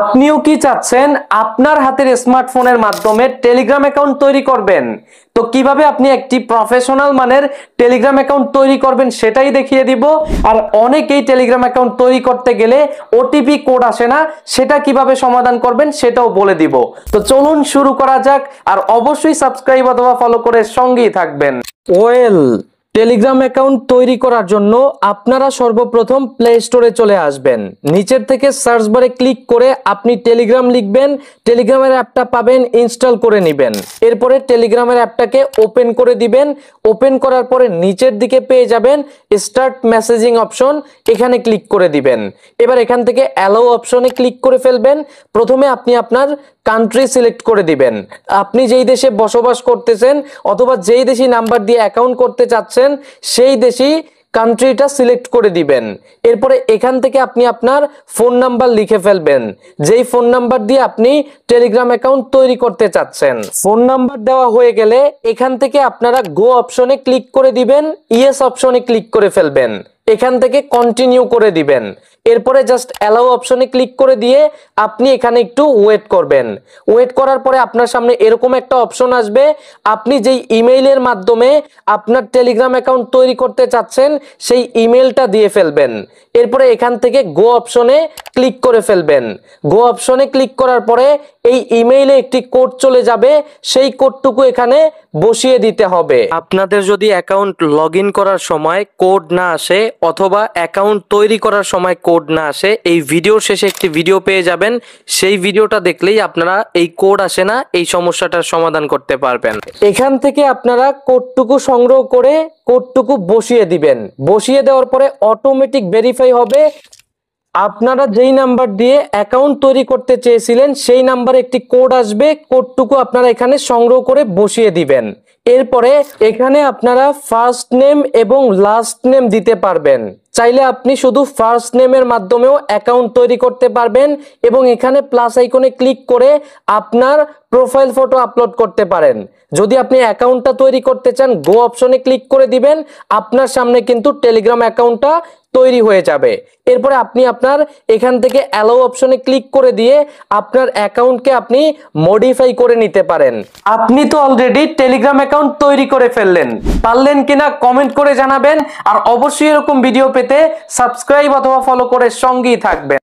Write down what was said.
আপনিও কি চাচ্ছেন আপনার হাতের স্মার্টফোনের মাধ্যমে টেলিগ্রাম অ্যাকাউন্ট তৈরি করবেন তো কিভাবে আপনি একটি প্রফেশনাল মানের টেলিগ্রাম অ্যাকাউন্ট তৈরি করবেন সেটাই দেখিয়ে দিব আর অনেকেই টেলিগ্রাম অ্যাকাউন্ট তৈরি করতে গেলে ওটিপি কোড আসে না সেটা কিভাবে সমাধান করবেন সেটাও বলে দিব তো চলুন শুরু করা যাক আর অবশ্যই সাবস্ক্রাইব অথবা ফলো করে সঙ্গেই থাকবেন ওয়েল টেলিগ্রাম অ্যাকাউন্ট তৈরি করার জন্য আপনারা সর্বপ্রথম প্লে স্টোরে চলে আসবেন নিচের থেকে সার্চ বারে ক্লিক করে আপনি টেলিগ্রাম লিখবেন টেলিগ্রামের অ্যাপটা পাবেন ইনস্টল করে নেবেন এরপরে টেলিগ্রামের অ্যাপটাকে ওপেন করে দিবেন ওপেন করার পরে নিচের দিকে পেয়ে যাবেন স্টার্ট মেসেজিং অপশন এখানে ক্লিক করে দিবেন এবার এখান থেকে অ্যালো অপশনে ক্লিক করে ফেলবেন প্রথমে আপনি আপনার কান্ট্রি সিলেক্ট করে দিবেন আপনি যেই দেশে বসবাস করতেছেন অথবা যেই দেশি নাম্বার দিয়ে অ্যাকাউন্ট করতে চাচ্ছেন সেই দেশি কান্ট্রিটা সিলেক্ট করে দিবেন এরপরে এখান থেকে আপনি আপনার ফোন নাম্বার লিখে ফেলবেন যেই ফোন নাম্বার দিয়ে আপনি টেলিগ্রাম অ্যাকাউন্ট তৈরি করতে চাচ্ছেন ফোন নাম্বার দেওয়া হয়ে গেলে এখান থেকে আপনারা গো অপশনে ক্লিক করে দিবেন ইয়েস অপশনে ক্লিক করে ফেলবেন এখান থেকে কন্টিনিউ করে দিবেন এরপরে জাস্ট অ্যালাউ অপশনে ক্লিক করে দিয়ে আপনি এখানে একটু ওয়েট করবেন ওয়েট করার পরে আপনার সামনে এরকম একটা অপশন আসবে আপনি যেই ইমেইলের মাধ্যমে আপনার টেলিগ্রাম অ্যাকাউন্ট তৈরি করতে চাচ্ছেন সেই ইমেলটা দিয়ে ফেলবেন এরপরে এখান থেকে গো অপশনে ক্লিক করে ফেলবেন গো অপশনে ক্লিক করার পরে এই ইমেইলে একটি কোড চলে যাবে সেই কোডটুকু এখানে বসিয়ে দিতে হবে আপনাদের যদি অ্যাকাউন্ট লগ করার সময় কোড না আসে অথবা অ্যাকাউন্ট তৈরি করার সময় কোড কোড না আসে এই ভিডিওর শেষে একটি ভিডিও পেয়ে যাবেন সেই ভিডিওটা দেখলেই আপনারা এই কোড আসে না এই সমস্যাটার সমাধান করতে পারবেন এখান থেকে আপনারা কোডটুকু সংগ্রহ করে কোডটুকু বসিয়ে দিবেন বসিয়ে দেওয়ার পরে অটোমেটিক ভেরিফাই হবে আপনারা যেই নাম্বার দিয়ে অ্যাকাউন্ট তৈরি করতে চেয়েছিলেন সেই নাম্বারে একটি কোড আসবে কোডটুকু আপনারা এখানে সংগ্রহ করে বসিয়ে দিবেন এরপরে এখানে আপনারা ফার্স্ট নেম এবং লাস্ট নেম দিতে পারবেন চাইলে আপনি শুধু ফার্স্ট নেমের মাধ্যমেও অ্যাকাউন্ট তৈরি করতে পারবেন এবং এখানে প্লাস আইকনে ক্লিক করে আপনার প্রোফাইল ফটো আপলোড করতে পারেন যদি আপনি অ্যাকাউন্টটা তৈরি করতে চান গো অপশনে ক্লিক করে দিবেন আপনার সামনে কিন্তু টেলিগ্রাম অ্যাকাউন্টটা তৈরি হয়ে যাবে এরপরে আপনি আপনার এখান থেকে অ্যালো অপশনে ক্লিক করে দিয়ে আপনার অ্যাকাউন্টকে আপনি মডিফাই করে নিতে পারেন আপনি তো অলরেডি টেলিগ্রাম অ্যাকাউন্ট তৈরি করে ফেললেন পারলেন কিনা কমেন্ট করে জানাবেন আর অবশ্যই এরকম ভিডিও পেতে সাবস্ক্রাইব অথবা ফলো করে সঙ্গেই থাকবেন